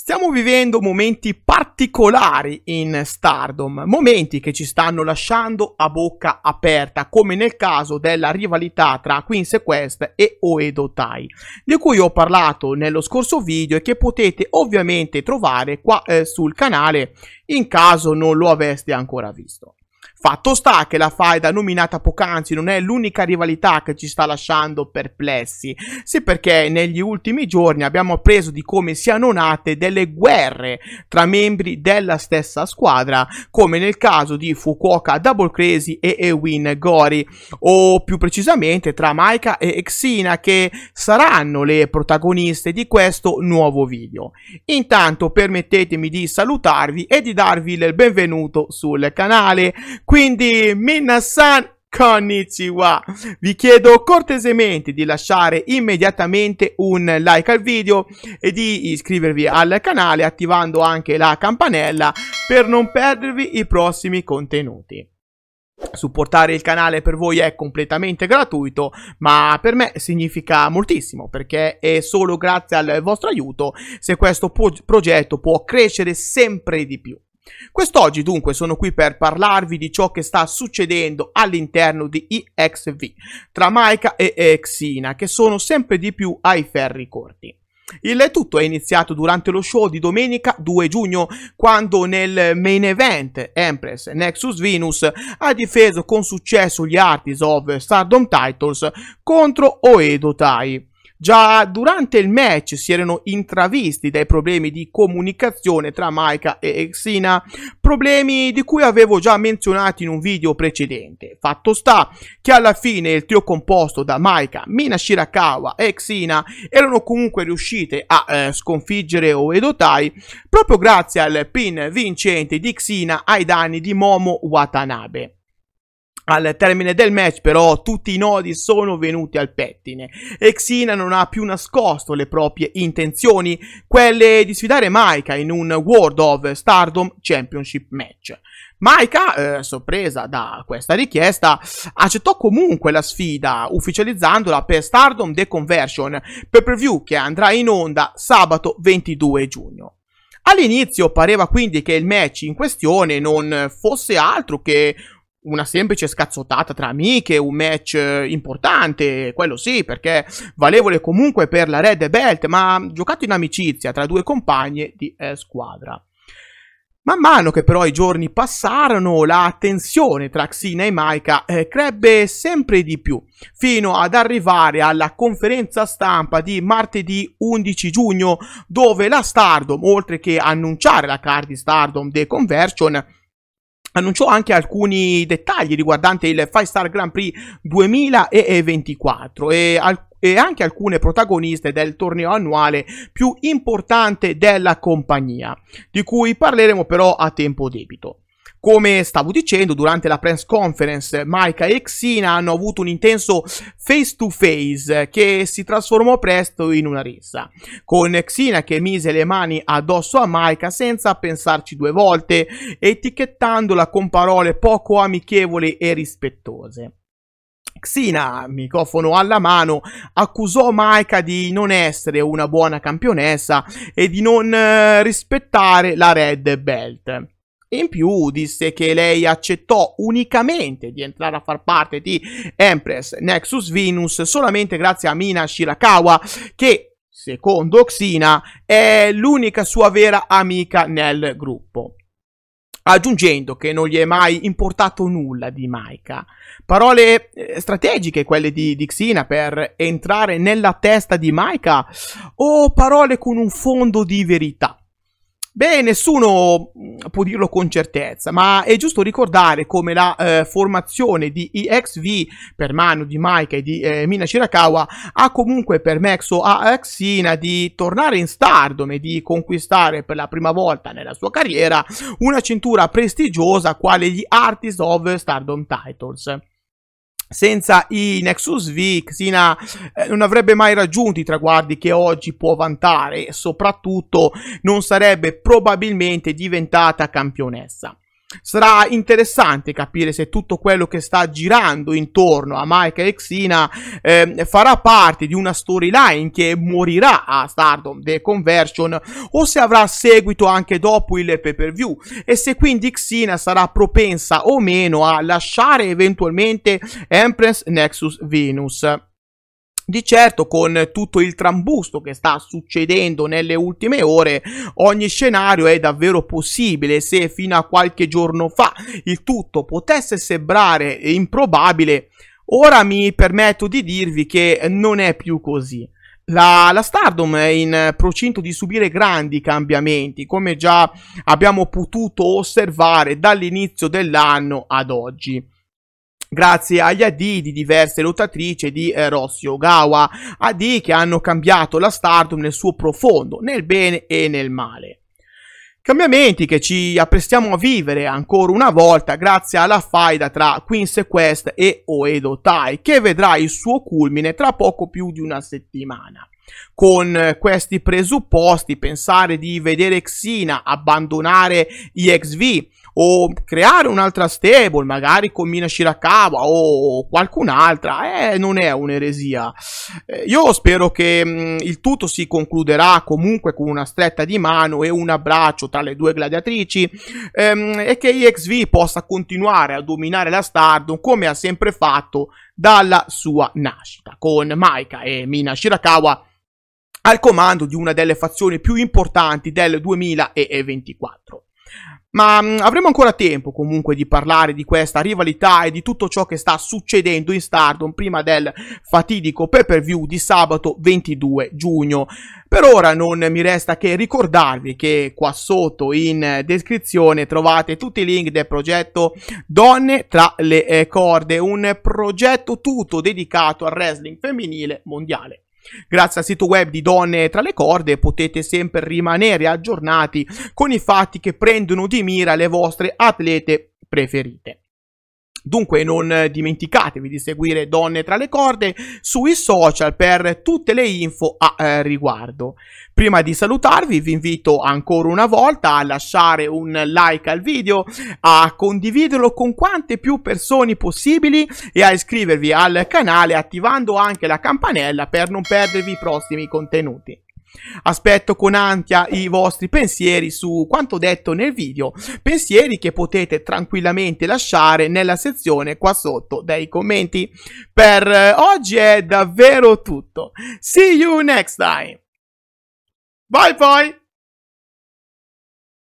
Stiamo vivendo momenti particolari in Stardom, momenti che ci stanno lasciando a bocca aperta, come nel caso della rivalità tra Queen's Quest e Oedo Tai, di cui ho parlato nello scorso video e che potete ovviamente trovare qua eh, sul canale in caso non lo aveste ancora visto. Fatto sta che la faida nominata poc'anzi non è l'unica rivalità che ci sta lasciando perplessi, sì perché negli ultimi giorni abbiamo appreso di come siano nate delle guerre tra membri della stessa squadra, come nel caso di Fukuoka Double Crazy e Ewin Gori, o più precisamente tra Maika e Xina che saranno le protagoniste di questo nuovo video. Intanto permettetemi di salutarvi e di darvi il benvenuto sul canale quindi, Minna-san, konnichiwa! Vi chiedo cortesemente di lasciare immediatamente un like al video e di iscrivervi al canale attivando anche la campanella per non perdervi i prossimi contenuti. Supportare il canale per voi è completamente gratuito, ma per me significa moltissimo perché è solo grazie al vostro aiuto se questo progetto può crescere sempre di più. Quest'oggi dunque sono qui per parlarvi di ciò che sta succedendo all'interno di EXV tra Maika e Exina che sono sempre di più ai ferri corti. Il tutto è iniziato durante lo show di domenica 2 giugno, quando nel main event Empress Nexus Venus ha difeso con successo gli Artis of Stardom Titles contro Oedo Tai. Già durante il match si erano intravisti dai problemi di comunicazione tra Maika e Xina, problemi di cui avevo già menzionati in un video precedente. Fatto sta che alla fine il trio composto da Maika, Mina Shirakawa e Xina erano comunque riuscite a eh, sconfiggere Oedotai proprio grazie al pin vincente di Xina ai danni di Momo Watanabe. Al termine del match però tutti i nodi sono venuti al pettine e Xina non ha più nascosto le proprie intenzioni, quelle di sfidare Maika in un World of Stardom Championship match. Maika, eh, sorpresa da questa richiesta, accettò comunque la sfida, ufficializzandola per Stardom The Conversion, per preview che andrà in onda sabato 22 giugno. All'inizio pareva quindi che il match in questione non fosse altro che una semplice scazzottata tra amiche, un match eh, importante, quello sì, perché valevole comunque per la Red Belt, ma giocato in amicizia tra due compagne di eh, squadra. Man mano che però i giorni passarono, la tensione tra Xina e Maika eh, crebbe sempre di più, fino ad arrivare alla conferenza stampa di martedì 11 giugno, dove la Stardom, oltre che annunciare la card di Stardom The Conversion, annunciò anche alcuni dettagli riguardanti il Five Star Grand Prix 2024 e, al- e anche alcune protagoniste del torneo annuale più importante della compagnia, di cui parleremo però a tempo debito. Come stavo dicendo, durante la press conference Maika e Xina hanno avuto un intenso face to face che si trasformò presto in una rissa, con Xina che mise le mani addosso a Maika senza pensarci due volte, etichettandola con parole poco amichevoli e rispettose. Xina, microfono alla mano, accusò Maika di non essere una buona campionessa e di non eh, rispettare la Red Belt in più disse che lei accettò unicamente di entrare a far parte di Empress Nexus Venus solamente grazie a Mina Shirakawa che secondo Xina è l'unica sua vera amica nel gruppo aggiungendo che non gli è mai importato nulla di Maika. Parole eh, strategiche quelle di, di Xina per entrare nella testa di Maika o parole con un fondo di verità? Beh, nessuno mm, può dirlo con certezza, ma è giusto ricordare come la eh, formazione di EXV per mano di Mike e di eh, Mina Shirakawa ha comunque permesso a Xina di tornare in stardom e di conquistare per la prima volta nella sua carriera una cintura prestigiosa quale gli Artists of Stardom Titles. Senza i Nexus V, Xina eh, non avrebbe mai raggiunto i traguardi che oggi può vantare e soprattutto non sarebbe probabilmente diventata campionessa. Sarà interessante capire se tutto quello che sta girando intorno a Mike e Xina eh, farà parte di una storyline che morirà a Stardom The Conversion o se avrà seguito anche dopo il pay per view e se quindi Xina sarà propensa o meno a lasciare eventualmente Empress Nexus Venus. Di certo con tutto il trambusto che sta succedendo nelle ultime ore, ogni scenario è davvero possibile se fino a qualche giorno fa il tutto potesse sembrare improbabile, ora mi permetto di dirvi che non è più così. La, la, Stardom è in procinto di subire grandi cambiamenti, come già abbiamo potuto osservare dall'inizio dell'anno ad oggi grazie agli AD di diverse lottatrici di eh, Rossi Ogawa, AD che hanno cambiato la Stardom nel suo profondo, nel bene e nel male. Cambiamenti che ci apprestiamo a vivere ancora una volta grazie alla faida tra Queen Quest e Oedo Tai, che vedrà il suo culmine tra poco più di una settimana. Con eh, questi presupposti, pensare di vedere Xina abbandonare gli XV o creare un'altra stable, magari con Mina Shirakawa o qualcun'altra, eh, non è un'eresia. Eh, io spero che mh, mm, il tutto si concluderà comunque con una stretta di mano e un abbraccio tra le due gladiatrici ehm, e che EXV possa continuare a dominare la Stardom come ha sempre fatto dalla sua nascita, con Maika e Mina Shirakawa al comando di una delle fazioni più importanti del 2024. Ma mh, mm, avremo ancora tempo comunque di parlare di questa rivalità e di tutto ciò che sta succedendo in Stardom prima del fatidico pay per view di sabato 22 giugno. Per ora non mi resta che ricordarvi che qua sotto in descrizione trovate tutti i link del progetto Donne tra le eh, corde, un progetto tutto dedicato al wrestling femminile mondiale. Grazie al sito web di Donne tra le corde potete sempre rimanere aggiornati con i fatti che prendono di mira le vostre atlete preferite. Dunque non dimenticatevi di seguire Donne tra le corde sui social per tutte le info a eh, riguardo. Prima di salutarvi vi invito ancora una volta a lasciare un like al video, a condividerlo con quante più persone possibili e a iscrivervi al canale attivando anche la campanella per non perdervi i prossimi contenuti. Aspetto con ansia i vostri pensieri su quanto detto nel video, pensieri che potete tranquillamente lasciare nella sezione qua sotto dei commenti. Per eh, oggi è davvero tutto. See you next time. Bye bye!